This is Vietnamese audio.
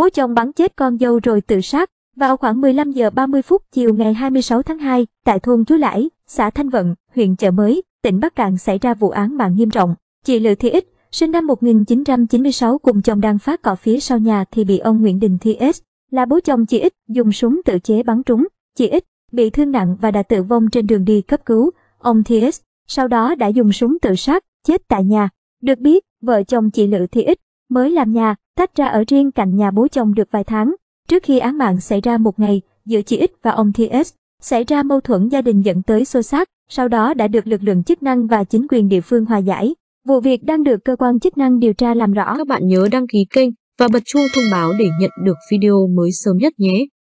Bố chồng bắn chết con dâu rồi tự sát. Vào khoảng 15 giờ 30 phút chiều ngày 26 tháng 2, tại thôn Chú Lãi, xã Thanh Vận, huyện Chợ Mới, tỉnh Bắc Cạn xảy ra vụ án mạng nghiêm trọng. Chị Lự Thị Ích, sinh năm 1996 cùng chồng đang phát cỏ phía sau nhà thì bị ông Nguyễn Đình Thi S, là bố chồng chị Ích, dùng súng tự chế bắn trúng. Chị Ích bị thương nặng và đã tử vong trên đường đi cấp cứu. Ông Thi S sau đó đã dùng súng tự sát, chết tại nhà. Được biết, vợ chồng chị Lự Thị Ích mới làm nhà, Tách ra ở riêng cạnh nhà bố chồng được vài tháng, trước khi án mạng xảy ra một ngày, giữa chị X và ông TS, xảy ra mâu thuẫn gia đình dẫn tới xô xát, sau đó đã được lực lượng chức năng và chính quyền địa phương hòa giải. Vụ việc đang được cơ quan chức năng điều tra làm rõ. Các bạn nhớ đăng ký kênh và bật chuông thông báo để nhận được video mới sớm nhất nhé.